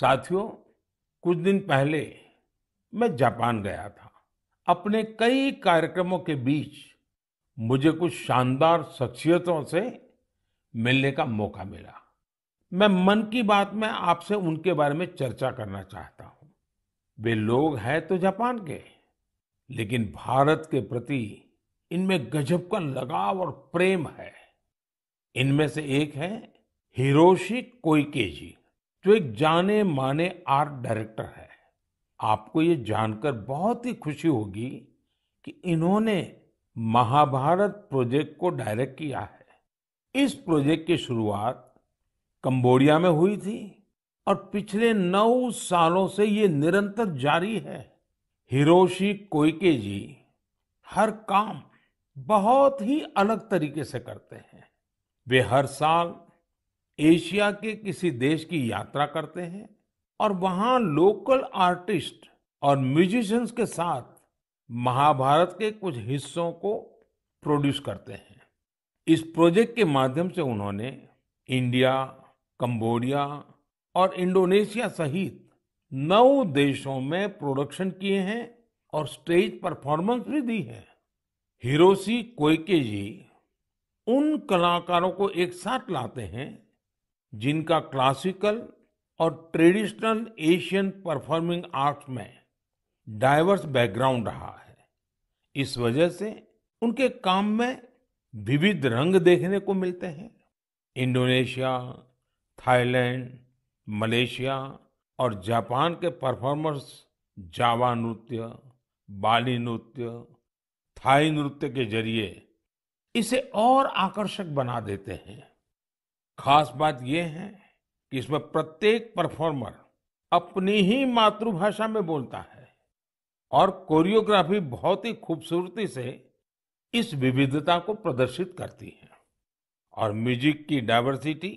साथियों कुछ दिन पहले मैं जापान गया था अपने कई कार्यक्रमों के बीच मुझे कुछ शानदार शख्सियतों से मिलने का मौका मिला मैं मन की बात में आपसे उनके बारे में चर्चा करना चाहता हूं वे लोग हैं तो जापान के लेकिन भारत के प्रति इनमें गजब का लगाव और प्रेम है इनमें से एक है हिरोशी कोइके जी जो एक जाने माने आर्ट डायरेक्टर है आपको ये जानकर बहुत ही खुशी होगी कि इन्होंने महाभारत प्रोजेक्ट को डायरेक्ट किया है इस प्रोजेक्ट की शुरुआत कंबोडिया में हुई थी और पिछले नौ सालों से ये निरंतर जारी है हिरोशी कोइके जी हर काम बहुत ही अलग तरीके से करते हैं वे हर साल एशिया के किसी देश की यात्रा करते हैं और वहां लोकल आर्टिस्ट और म्यूजिशियंस के साथ महाभारत के कुछ हिस्सों को प्रोड्यूस करते हैं इस प्रोजेक्ट के माध्यम से उन्होंने इंडिया कंबोडिया और इंडोनेशिया सहित नौ देशों में प्रोडक्शन किए हैं और स्टेज परफॉर्मेंस भी दी है हिरोशी कोइके जी उन कलाकारों को एक साथ लाते हैं जिनका क्लासिकल और ट्रेडिशनल एशियन परफॉर्मिंग आर्ट्स में डाइवर्स बैकग्राउंड रहा है इस वजह से उनके काम में विविध रंग देखने को मिलते हैं इंडोनेशिया थाईलैंड मलेशिया और जापान के परफॉर्मर्स जावा नृत्य बाली नृत्य थाई नृत्य के जरिए इसे और आकर्षक बना देते हैं खास बात यह है कि इसमें प्रत्येक परफॉर्मर अपनी ही मातृभाषा में बोलता है और कोरियोग्राफी बहुत ही खूबसूरती से इस विविधता को प्रदर्शित करती है और म्यूजिक की डाइवर्सिटी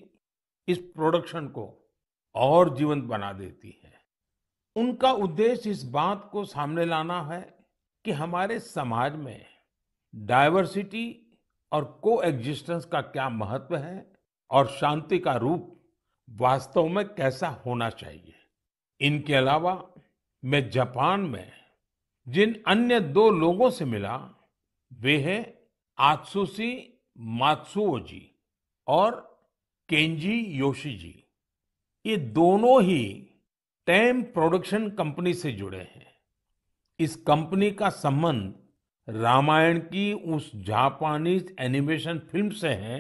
इस प्रोडक्शन को और जीवंत बना देती है उनका उद्देश्य इस बात को सामने लाना है कि हमारे समाज में डाइवर्सिटी और को एग्जिस्टेंस का क्या महत्व है और शांति का रूप वास्तव में कैसा होना चाहिए इनके अलावा मैं जापान में जिन अन्य दो लोगों से मिला वे हैं आत्सुसी मात्सुओ जी और केंजी योशी जी ये दोनों ही टैम प्रोडक्शन कंपनी से जुड़े हैं इस कंपनी का संबंध रामायण की उस जापानीज एनिमेशन फिल्म से है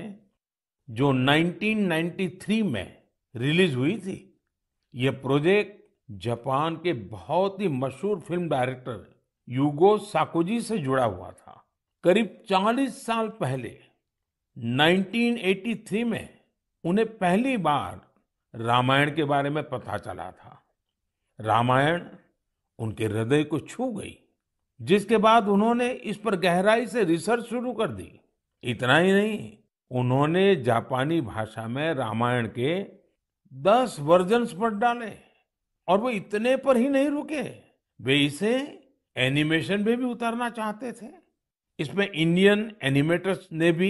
जो 1993 में रिलीज हुई थी यह प्रोजेक्ट जापान के बहुत ही मशहूर फिल्म डायरेक्टर युगो साकोजी से जुड़ा हुआ था करीब 40 साल पहले 1983 में उन्हें पहली बार रामायण के बारे में पता चला था रामायण उनके हृदय को छू गई जिसके बाद उन्होंने इस पर गहराई से रिसर्च शुरू कर दी इतना ही नहीं उन्होंने जापानी भाषा में रामायण के दस वर्जन्स पढ़ डाले और वो इतने पर ही नहीं रुके वे इसे एनिमेशन में भी उतारना चाहते थे इसमें इंडियन एनिमेटर्स ने भी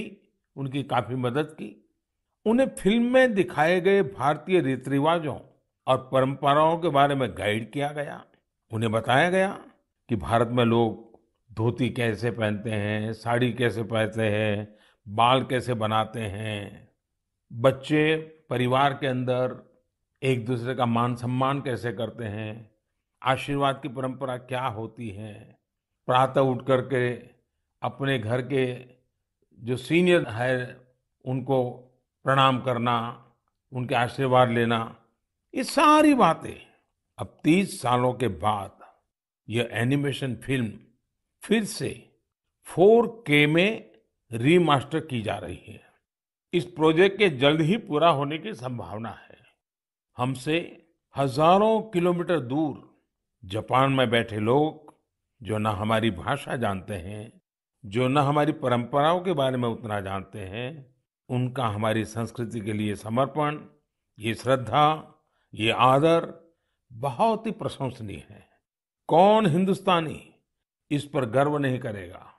उनकी काफी मदद की उन्हें फिल्म में दिखाए गए भारतीय रीति रिवाजों और परंपराओं के बारे में गाइड किया गया उन्हें बताया गया कि भारत में लोग धोती कैसे पहनते हैं साड़ी कैसे पहनते हैं बाल कैसे बनाते हैं बच्चे परिवार के अंदर एक दूसरे का मान सम्मान कैसे करते हैं आशीर्वाद की परंपरा क्या होती है प्रातः उठ कर के अपने घर के जो सीनियर है उनको प्रणाम करना उनके आशीर्वाद लेना ये सारी बातें अब तीस सालों के बाद यह एनिमेशन फिल्म फिर से 4K में रीमास्टर की जा रही है इस प्रोजेक्ट के जल्द ही पूरा होने की संभावना है हमसे हजारों किलोमीटर दूर जापान में बैठे लोग जो न हमारी भाषा जानते हैं जो न हमारी परंपराओं के बारे में उतना जानते हैं उनका हमारी संस्कृति के लिए समर्पण ये श्रद्धा ये आदर बहुत ही प्रशंसनीय है कौन हिंदुस्तानी इस पर गर्व नहीं करेगा